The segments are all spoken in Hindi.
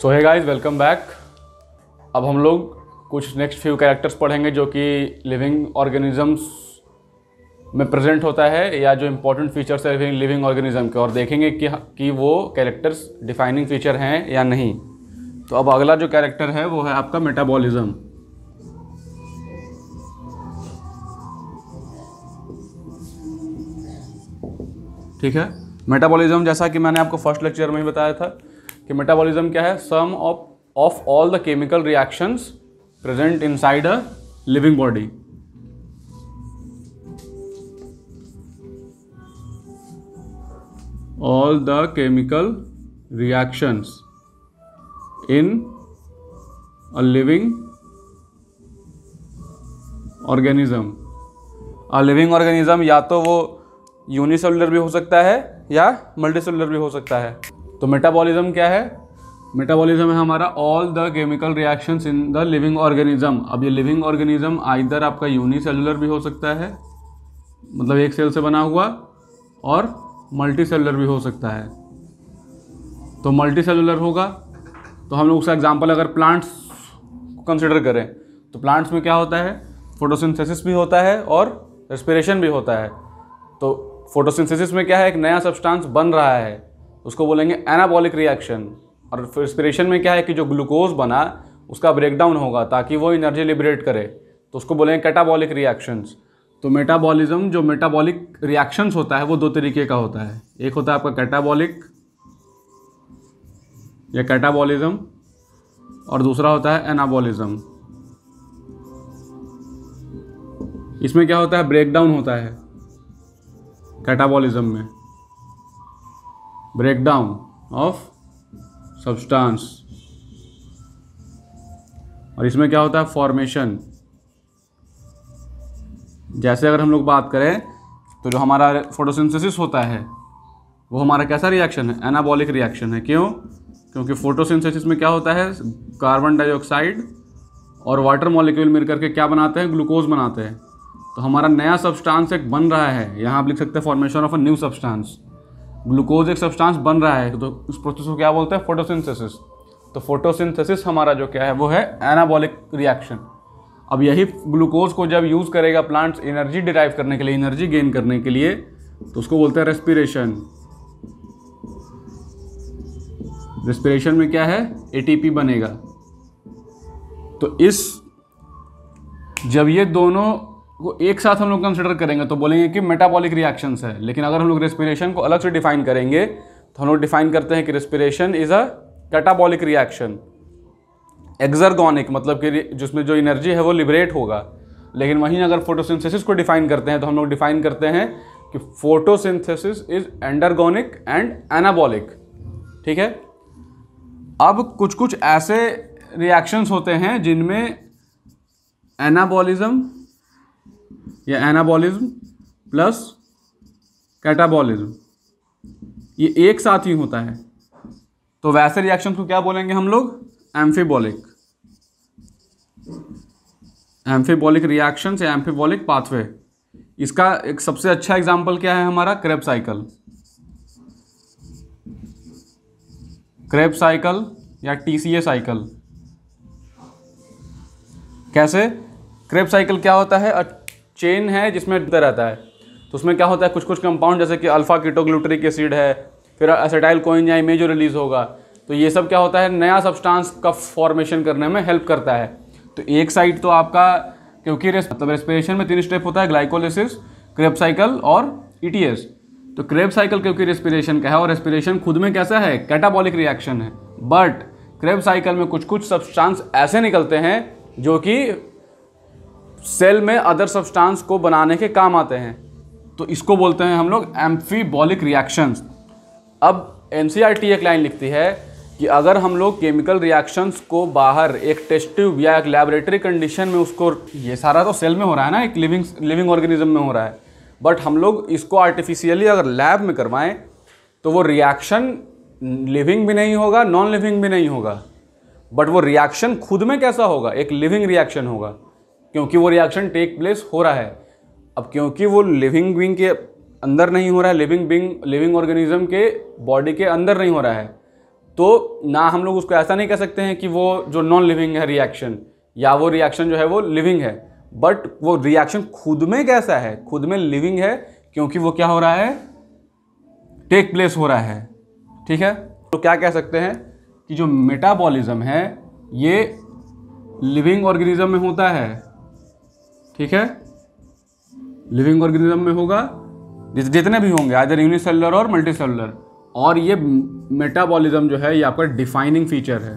सो है गाइज वेलकम बैक अब हम लोग कुछ नेक्स्ट फ्यू कैरेक्टर्स पढ़ेंगे जो कि लिविंग ऑर्गेनिजम्स में प्रेजेंट होता है या जो इम्पोर्टेंट फीचर्स है लिविंग ऑर्गेनिज्म के और देखेंगे कि कि वो कैरेक्टर्स डिफाइनिंग फीचर हैं या नहीं तो अब अगला जो कैरेक्टर है वो है आपका मेटाबॉलिज्म ठीक है मेटाबॉलिज्म जैसा कि मैंने आपको फर्स्ट लेक्चर में ही बताया था कि मेटाबॉलिज्म क्या है sum of of all the chemical reactions present inside a living body all the chemical reactions in a living organism a living organism या तो वो यूनिसेलुलर भी हो सकता है या मल्टीसेलुलर भी हो सकता है तो मेटाबॉलिज्म क्या है मेटाबॉलिज्म है हमारा all the chemical reactions in the living organism अब ये लिविंग ऑर्गेनिज्म आइदर आपका यूनिसेलुलर भी हो सकता है मतलब एक सेल से बना हुआ और मल्टी सेलुलर भी हो सकता है तो मल्टी सेलुलर होगा तो हम लोग उसका एग्जाम्पल अगर प्लांट्स कंसिडर करें तो प्लांट्स में क्या होता है फोटोसिंथेसिस भी होता है और रेस्पिरेशन भी होता है तो फोटोसिंथेसिस में क्या है एक नया सब्सटेंस बन रहा है उसको बोलेंगे एनाबॉलिक रिएक्शन और रेस्पिरेशन में क्या है कि जो ग्लूकोज बना उसका ब्रेकडाउन होगा ताकि वो एनर्जी लिबरेट करे तो उसको बोलेंगे कैटाबॉलिक रिएक्शंस तो मेटाबॉलिज्म जो मेटाबॉलिक रिएक्शंस होता है वो दो तरीके का होता है एक होता है आपका कैटाबॉलिक या कैटाबॉलिज्म और दूसरा होता है एनाबॉलिज्म इसमें क्या होता है ब्रेकडाउन होता है कैटाबॉलिज्म में ब्रेकडाउन ऑफ सब्सटेंस और इसमें क्या होता है फॉर्मेशन जैसे अगर हम लोग बात करें तो जो हमारा फोटोसिंथेसिस होता है वो हमारा कैसा रिएक्शन है एनाबॉलिक रिएक्शन है क्यों क्योंकि फोटोसिंथेसिस में क्या होता है कार्बन डाइऑक्साइड और वाटर मॉलिक्यूल मिलकर के क्या बनाते हैं ग्लूकोज बनाते हैं तो हमारा नया सब्सटेंस एक बन रहा है यहाँ आप लिख सकते हैं formation of a new substance glucose एक सब्सटेंस बन रहा है तो उस प्रोसेस को क्या बोलते हैं फोटोसिंथेसिस तो फोटोसिंथेसिस हमारा जो क्या है वो है एनाबॉलिक रिएक्शन अब यही ग्लूकोज को जब यूज़ करेगा प्लांट्स एनर्जी डिराइव करने के लिए एनर्जी गेन करने के लिए तो उसको बोलते हैं रेस्पिरेशन रेस्पिरेशन में क्या है एटीपी बनेगा तो इस जब ये दोनों को एक साथ हम लोग कंसिडर करेंगे तो बोलेंगे कि मेटाबॉलिक रिएक्शंस है लेकिन अगर हम लोग रेस्पिरेशन को अलग से डिफाइन करेंगे तो हम लोग डिफाइन करते हैं कि respiration is a catabolic reaction exergonic मतलब कि जिसमें जो एनर्जी है वो लिबरेट होगा लेकिन वहीं अगर फोटोसिंथेसिस को डिफाइन करते हैं तो हम लोग डिफाइन करते हैं कि photosynthesis is endergonic and anabolic ठीक है अब कुछ कुछ ऐसे रिएक्शंस होते हैं जिनमें एनाबॉलिज्म या एनाबॉलिज्म प्लस कैटाबॉलिज्म ये एक साथ ही होता है तो वैसे रिएक्शन को क्या बोलेंगे हम लोग एम्फीबॉलिक एम्फीबॉलिक रिएक्शन या एम्फीबॉलिक पाथवे इसका एक सबसे अच्छा एग्जाम्पल क्या है हमारा क्रेप साइकिल क्रेप साइकिल या टीसीए साइकिल कैसे क्रेप साइकिल क्या होता है चेन है जिसमें रहता है तो उसमें क्या होता है कुछ कुछ कंपाउंड जैसे कि अल्फ़ा कीटोग्लूटरिक एसिड है फिर एसेटाइल या इमेजो रिलीज़ होगा तो ये सब क्या होता है नया सब्सटेंस का फॉर्मेशन करने में हेल्प करता है तो एक साइड तो आपका क्योंकि मतलब रेस्पिरेशन में तीन स्टेप होता है ग्लाइकोलिसिस क्रेब साइकिल और ईटीएस e तो क्रेब साइकिल क्योंकि रेस्पिरेशन का है और रेस्पिरेशन खुद में कैसा है कैटाबॉलिक रिएक्शन है बट क्रेब साइकिल में कुछ कुछ सब्सटेंस ऐसे निकलते हैं जो कि सेल में अदर सब्सटेंस को बनाने के काम आते हैं तो इसको बोलते हैं हम लोग एम्फीबॉलिक रिएक्शंस अब एन e एक लाइन लिखती है कि अगर हम लोग केमिकल रिएक्शंस को बाहर एक टेस्ट ट्यूब या एक लेबोरेटरी कंडीशन में उसको ये सारा तो सेल में हो रहा है ना एक लिविंग लिविंग ऑर्गेनिज्म में हो रहा है बट हम लोग इसको आर्टिफिशियली अगर लैब में करवाएं तो वो रिएक्शन लिविंग भी नहीं होगा नॉन लिविंग भी नहीं होगा बट वो रिएक्शन खुद में कैसा होगा एक लिविंग रिएक्शन होगा क्योंकि वो रिएक्शन टेक प्लेस हो रहा है अब क्योंकि वो लिविंग बींग के अंदर नहीं हो रहा है लिविंग बींग लिविंग ऑर्गेनिज्म के बॉडी के अंदर नहीं हो रहा है तो ना हम लोग उसको ऐसा नहीं कह सकते हैं कि वो जो नॉन लिविंग है रिएक्शन या वो रिएक्शन जो है वो लिविंग है बट वो रिएक्शन खुद में कैसा है खुद में लिविंग है क्योंकि वो क्या हो रहा है टेक प्लेस हो रहा है ठीक है तो क्या कह सकते हैं कि जो मेटाबॉलिज्म है ये लिविंग ऑर्गेनिज्म में होता है ठीक है लिविंग ऑर्गेनिज्म में होगा जितने भी होंगे आदर यूनिसेलुलर और मल्टीसेलुलर और ये मेटाबॉलिज्म जो है ये आपका डिफाइनिंग फीचर है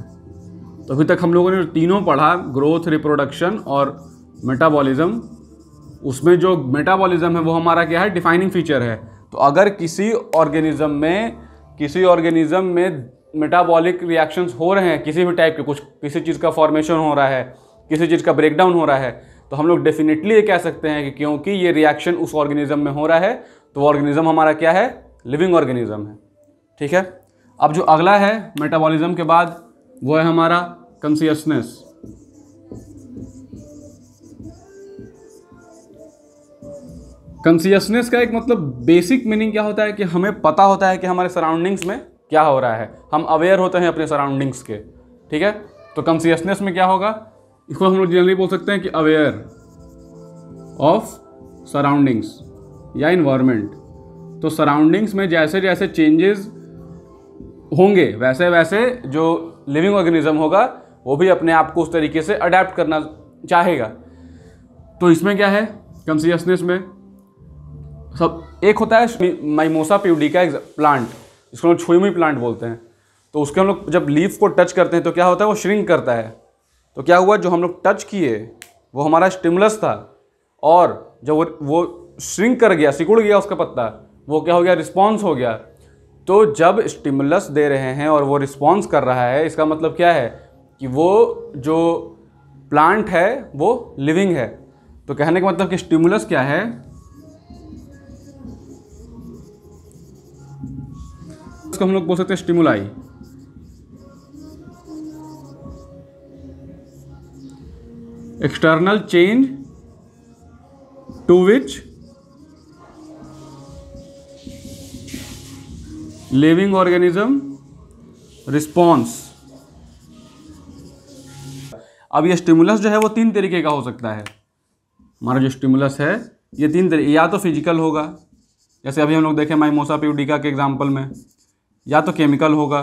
तो अभी तक हम लोगों ने तीनों पढ़ा ग्रोथ रिप्रोडक्शन और मेटाबॉलिज्म उसमें जो मेटाबॉलिज्म है वो हमारा क्या है डिफाइनिंग फीचर है तो अगर किसी ऑर्गेनिज्म में किसी ऑर्गेनिज्म में मेटाबॉलिक रिएक्शंस हो रहे हैं किसी भी टाइप के कुछ किसी चीज़ का फॉर्मेशन हो रहा है किसी चीज़ का ब्रेकडाउन हो रहा है तो हम लोग डेफिनेटली ये कह सकते हैं कि क्योंकि ये रिएक्शन उस ऑर्गेनिज्म में हो रहा है तो ऑर्गेनिज्म हमारा क्या है लिविंग ऑर्गेनिज्म है ठीक है अब जो अगला है मेटाबॉलिज्म के बाद वो है हमारा कंसियसनेस कंसियसनेस का एक मतलब बेसिक मीनिंग क्या होता है कि हमें पता होता है कि हमारे सराउंडिंग्स में क्या हो रहा है हम अवेयर होते हैं अपने सराउंडिंग्स के ठीक है तो कंसियसनेस में क्या होगा इसको हम लोग जनरली बोल सकते हैं कि अवेयर ऑफ सराउंडिंग्स या इन्वायरमेंट तो सराउंडिंग्स में जैसे जैसे चेंजेस होंगे वैसे वैसे जो लिविंग ऑर्गेनिज्म होगा वो भी अपने आप को उस तरीके से अडेप्ट करना चाहेगा तो इसमें क्या है कंसियसनेस में सब एक होता है माइमोसा का प्लांट जिसको हम छुईमी प्लांट बोलते हैं तो उसके हम लोग जब लीफ को टच करते हैं तो क्या होता है वो श्रिंक करता है तो क्या हुआ जो हम लोग टच किए वो हमारा स्टिमुलस था और जब वो वो श्रिंक कर गया सिकुड़ गया उसका पत्ता वो क्या हो गया रिस्पॉन्स हो गया तो जब स्टिमुलस दे रहे हैं और वो रिस्पॉन्स कर रहा है इसका मतलब क्या है कि वो जो प्लांट है वो लिविंग है तो कहने का मतलब कि स्टिमुलस क्या है इसको हम लोग बोल सकते हैं stimuli external change to which living organism responds अब ये स्टिमुलस जो है वो तीन तरीके का हो सकता है हमारा जो स्टिमुलस है ये तीन तरीके या तो फिजिकल होगा जैसे अभी हम लोग देखें माइमोसा प्यूडिका के एग्जाम्पल में या तो केमिकल होगा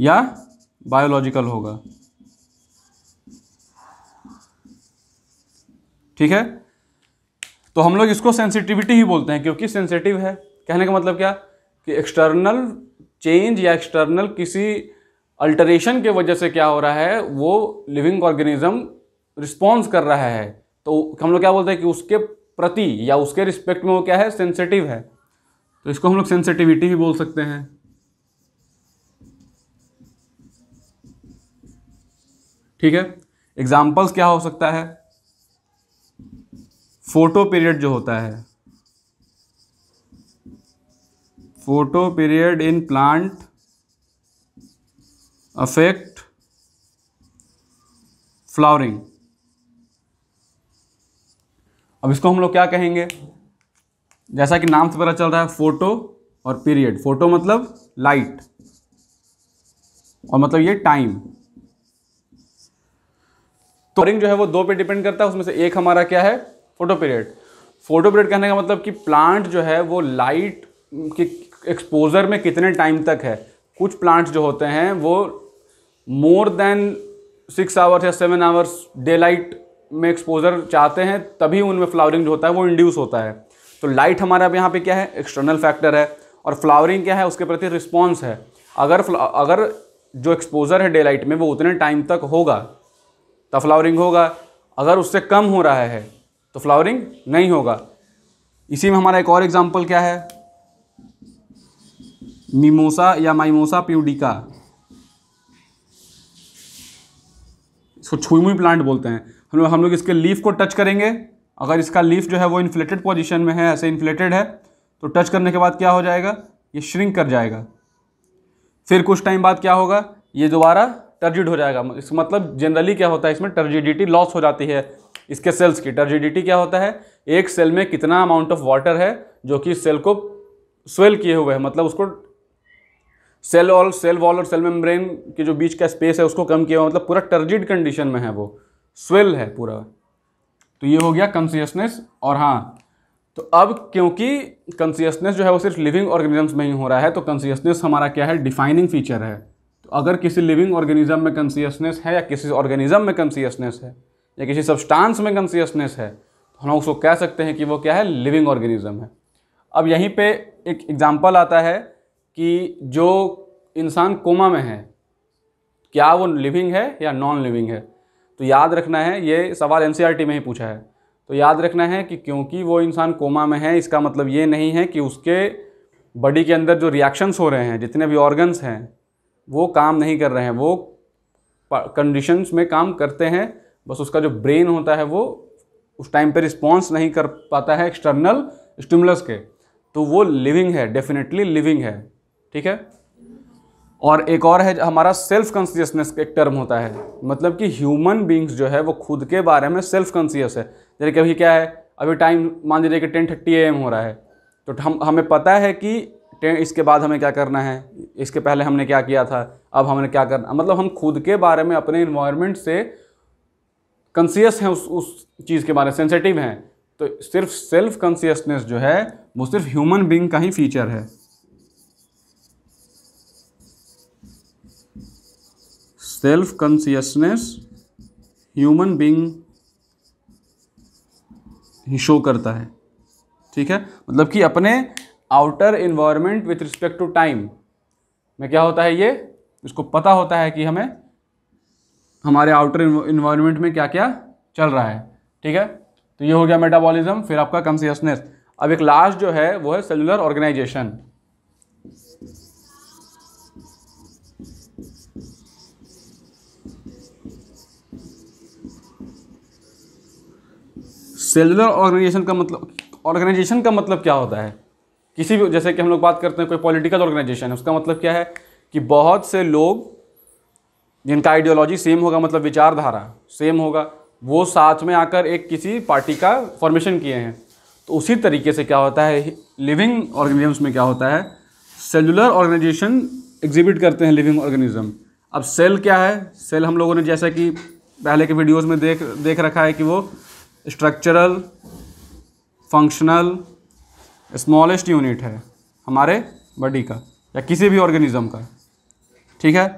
या बायोलॉजिकल होगा ठीक है तो हम लोग इसको सेंसिटिविटी ही बोलते हैं क्योंकि सेंसिटिव है कहने का मतलब क्या कि एक्सटर्नल चेंज या एक्सटर्नल किसी अल्टरेशन के वजह से क्या हो रहा है वो लिविंग ऑर्गेनिज्म रिस्पॉन्स कर रहा है तो हम लोग क्या बोलते हैं कि उसके प्रति या उसके रिस्पेक्ट में वो क्या है सेंसिटिव है तो इसको हम लोग सेंसिटिविटी ही बोल सकते हैं ठीक है एग्जाम्पल्स क्या हो सकता है फोटो पीरियड जो होता है photoperiod in plant affect flowering अब इसको हम लोग क्या कहेंगे जैसा कि नाम से पता चल रहा है फोटो और पीरियड फोटो मतलब लाइट और मतलब ये टाइम तो रिंग जो है वो दो पे डिपेंड करता है उसमें से एक हमारा क्या है फोटो पीरियड फोटो पीरियड कहने का मतलब कि प्लांट जो है वो लाइट के एक्सपोजर में कितने टाइम तक है कुछ प्लांट्स जो होते हैं वो मोर देन सिक्स आवर्स या सेवन आवर्स डे लाइट में एक्सपोजर चाहते हैं तभी उनमें फ्लावरिंग जो होता है वो इंड्यूस होता है तो लाइट हमारे अब यहाँ पे क्या है एक्सटर्नल फैक्टर है और फ्लावरिंग क्या है उसके प्रति रिस्पॉन्स है अगर अगर जो एक्सपोजर है डे लाइट में वो उतने टाइम तक होगा तब फ्लावरिंग होगा अगर उससे कम हो रहा है तो फ्लावरिंग नहीं होगा इसी में हमारा एक और एग्जाम्पल क्या है मीमोसा या माइमोसा प्यूडिका इसको छुईमुई प्लांट बोलते हैं हम लोग हम लोग इसके लीफ को टच करेंगे अगर इसका लीफ जो है वो इन्फ्लेटेड पोजीशन में है ऐसे इन्फ्लेटेड है तो टच करने के बाद क्या हो जाएगा ये श्रिंक कर जाएगा फिर कुछ टाइम बाद क्या होगा ये दोबारा टर्जिड हो जाएगा इसका मतलब जनरली क्या होता है इसमें टर्जिडिटी लॉस हो जाती है इसके सेल्स की टर्जिडिटी क्या होता है एक सेल में कितना अमाउंट ऑफ वाटर है जो कि सेल को स्वेल किए हुए है मतलब उसको सेल वॉल सेल वॉल और सेल मेम्ब्रेन के जो बीच का स्पेस है उसको कम किया हुआ मतलब पूरा टर्जिड कंडीशन में है वो स्वेल है पूरा तो ये हो गया कंसियसनेस और हाँ तो अब क्योंकि कंसियसनेस जो है वो सिर्फ लिविंग ऑर्गेनिजम्स में ही हो रहा है तो कंसियसनेस हमारा क्या है डिफाइनिंग फीचर है तो अगर किसी लिविंग ऑर्गेनिज्म में कंसियसनेस है या किसी ऑर्गेनिज्म में कंसियसनेस है या किसी सब्सटांस में कंसियसनेस है तो हम उसको कह सकते हैं कि वो क्या है लिविंग ऑर्गेनिज्म है अब यहीं पे एक एग्जांपल आता है कि जो इंसान कोमा में है क्या वो लिविंग है या नॉन लिविंग है तो याद रखना है ये सवाल एन e में ही पूछा है तो याद रखना है कि क्योंकि वो इंसान कोमा में है इसका मतलब ये नहीं है कि उसके बॉडी के अंदर जो रिएक्शंस हो रहे हैं जितने भी ऑर्गन्स हैं वो काम नहीं कर रहे हैं वो कंडीशंस में काम करते हैं बस उसका जो ब्रेन होता है वो उस टाइम पे रिस्पॉन्स नहीं कर पाता है एक्सटर्नल स्टिमुलस के तो वो लिविंग है डेफिनेटली लिविंग है ठीक है और एक और है हमारा सेल्फ कॉन्सियसनेस एक टर्म होता है मतलब कि ह्यूमन बींग्स जो है वो खुद के बारे में सेल्फ कॉन्सियस है जैसे कभी क्या है अभी टाइम मान लीजिए कि टेन थर्टी एम हो रहा है तो हम हमें पता है कि इसके बाद हमें क्या करना है इसके पहले हमने क्या किया था अब हमने क्या करना मतलब हम खुद के बारे में अपने इन्वायरमेंट से कंसियस हैं उस उस चीज़ के बारे में सेंसिटिव हैं तो सिर्फ सेल्फ कॉन्सियसनेस जो है वो सिर्फ ह्यूमन बींग का ही फीचर है self consciousness human being show करता है ठीक है मतलब कि अपने outer environment with respect to time में क्या होता है ये इसको पता होता है कि हमें हमारे आउटर इन्वायरमेंट में क्या क्या चल रहा है ठीक है तो ये हो गया मेटाबॉलिज्म फिर आपका कंसियसनेस अब एक लास्ट जो है वो है सेलुलर ऑर्गेनाइजेशन सेलुलर ऑर्गेनाइजेशन का मतलब ऑर्गेनाइजेशन का मतलब क्या होता है किसी भी जैसे कि हम लोग बात करते हैं कोई पॉलिटिकल ऑर्गेनाइजेशन है उसका मतलब क्या है कि बहुत से लोग जिनका आइडियोलॉजी सेम होगा मतलब विचारधारा सेम होगा वो साथ में आकर एक किसी पार्टी का फॉर्मेशन किए हैं तो उसी तरीके से क्या होता है लिविंग ऑर्गेनिजम्स में क्या होता है सेलुलर ऑर्गेनाइजेशन एग्जिबिट करते हैं लिविंग ऑर्गेनिज्म अब सेल क्या है सेल हम लोगों ने जैसा कि पहले के वीडियोस में देख देख रखा है कि वो स्ट्रक्चरल फंक्शनल स्मॉलेस्ट यूनिट है हमारे बॉडी का या किसी भी ऑर्गेनिज्म का ठीक है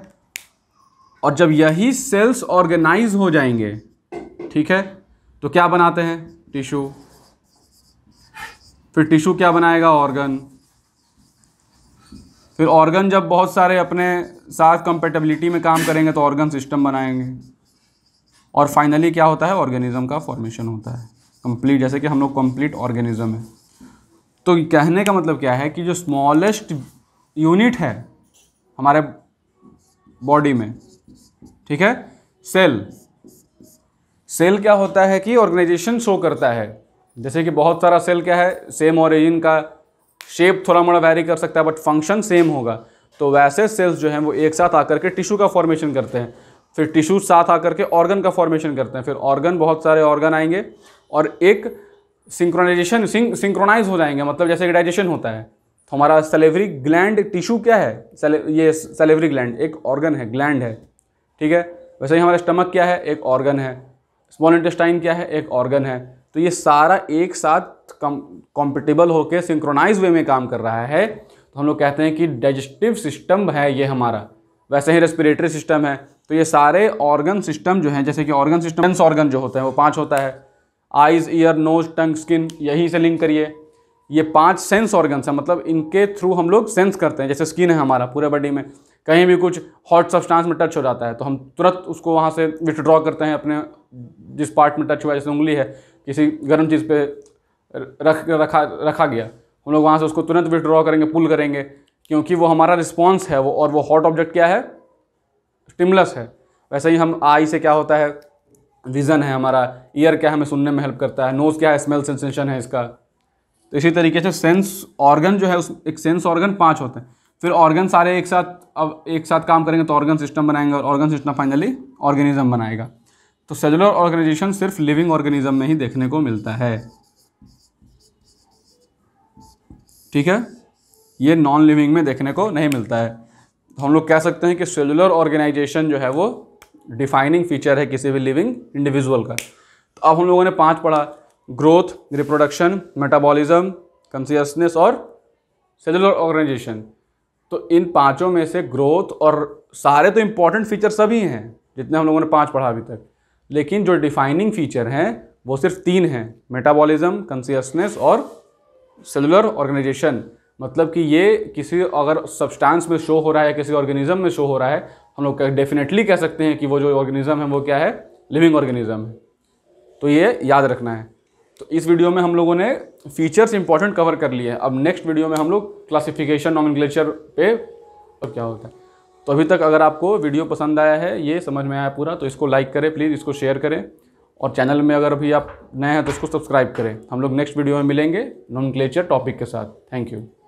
और जब यही सेल्स ऑर्गेनाइज हो जाएंगे ठीक है तो क्या बनाते हैं टिश्यू फिर टिश्यू क्या बनाएगा ऑर्गन फिर ऑर्गन जब बहुत सारे अपने साथ कंपेटेबिलिटी में काम करेंगे तो ऑर्गन सिस्टम बनाएंगे और फाइनली क्या होता है ऑर्गेनिज्म का फॉर्मेशन होता है कंप्लीट जैसे कि हम लोग कंप्लीट ऑर्गेनिज्म है तो कहने का मतलब क्या है कि जो स्मॉलेस्ट यूनिट है हमारे बॉडी में ठीक है सेल सेल क्या होता है कि ऑर्गेनाइजेशन शो करता है जैसे कि बहुत सारा सेल क्या है सेम ऑरिजिन का शेप थोड़ा मोड़ा वैरी कर सकता है बट फंक्शन सेम होगा तो वैसे सेल्स जो हैं वो एक साथ आकर के टिश्यू का फॉर्मेशन करते हैं फिर टिश्यू साथ आकर के ऑर्गन का फॉर्मेशन करते हैं फिर ऑर्गन बहुत सारे ऑर्गन आएंगे और एक सिंक्रोनाइजेशन सिंक्रोनाइज हो जाएंगे मतलब जैसे कि डाइजेशन होता है तो हमारा सेलेवरी ग्लैंड टिश्यू क्या है सेले, ये सेलेवरी ग्लैंड एक ऑर्गन है ग्लैंड है ठीक है वैसे ही हमारा स्टमक क्या है एक ऑर्गन है स्मॉल इंटेस्टाइन क्या है एक ऑर्गन है तो ये सारा एक साथ कॉम्पिटेबल होकर सिंक्रोनाइज वे में काम कर रहा है तो हम लोग कहते हैं कि डाइजेस्टिव सिस्टम है ये हमारा वैसे ही रेस्पिरेटरी सिस्टम है तो ये सारे ऑर्गन सिस्टम जो हैं जैसे कि ऑर्गन सिस्टम टेंस ऑर्गन जो होते हैं वो पाँच होता है eyes ear nose tongue skin यहीं से लिंक करिए ये पांच सेंस ऑर्गन्स हैं मतलब इनके थ्रू हम लोग सेंस करते हैं जैसे स्किन है हमारा पूरे बॉडी में कहीं भी कुछ हॉट सब्सटेंस में टच हो जाता है तो हम तुरंत उसको वहाँ से विथड्रॉ करते हैं अपने जिस पार्ट में टच हुआ जैसे उंगली है किसी गर्म चीज़ पे रख रखा रखा गया हम लोग वहाँ से उसको तुरंत विथड्रॉ करेंगे पुल करेंगे क्योंकि वो हमारा रिस्पॉन्स है वो और वो हॉट ऑब्जेक्ट क्या है स्टिमलस है वैसे ही हम आई से क्या होता है विज़न है हमारा ईयर क्या हमें सुनने में हेल्प करता है नोज़ क्या है स्मेल सेंसेशन है इसका तो इसी तरीके से सेंस ऑर्गन जो है उस एक सेंस ऑर्गन पाँच होते हैं फिर ऑर्गन सारे एक साथ अब एक साथ काम करेंगे तो ऑर्गन सिस्टम बनाएंगे और ऑर्गन सिस्टम फाइनली ऑर्गेनिज्म बनाएगा तो सेलुलर ऑर्गेनाइजेशन सिर्फ लिविंग ऑर्गेनिज्म में ही देखने को मिलता है ठीक है ये नॉन लिविंग में देखने को नहीं मिलता है तो हम लोग कह सकते हैं कि सेलुलर ऑर्गेनाइजेशन जो है वो डिफाइनिंग फीचर है किसी भी लिविंग इंडिविजुअल का तो अब हम लोगों ने पांच पढ़ा ग्रोथ रिप्रोडक्शन मेटाबॉलिज्म कंसियसनेस और सेलुलर ऑर्गेनाइजेशन तो इन पांचों में से ग्रोथ और सारे तो इम्पॉर्टेंट फीचर सभी हैं जितने हम लोगों ने पांच पढ़ा अभी तक लेकिन जो डिफाइनिंग फीचर हैं वो सिर्फ तीन हैं मेटाबॉलिज्म कंसियसनेस और सेलुलर ऑर्गेनाइजेशन मतलब कि ये किसी अगर सब्सटेंस में शो हो रहा है किसी ऑर्गेनिज्म में शो हो रहा है हम लोग डेफिनेटली कह सकते हैं कि वो जो ऑर्गेनिज्म है वो क्या है लिविंग ऑर्गेनिज्म है तो ये याद रखना है तो इस वीडियो में हम लोगों ने फीचर्स इंपॉर्टेंट कवर कर लिए अब नेक्स्ट वीडियो में हम लोग क्लासिफिकेशन नॉमिक्लेचर पे और क्या होता है तो अभी तक अगर आपको वीडियो पसंद आया है ये समझ में आया पूरा तो इसको लाइक करें प्लीज़ इसको शेयर करें और चैनल में अगर अभी आप नए हैं तो इसको सब्सक्राइब करें हम लोग नेक्स्ट वीडियो में मिलेंगे नॉन क्लेचर टॉपिक के साथ थैंक यू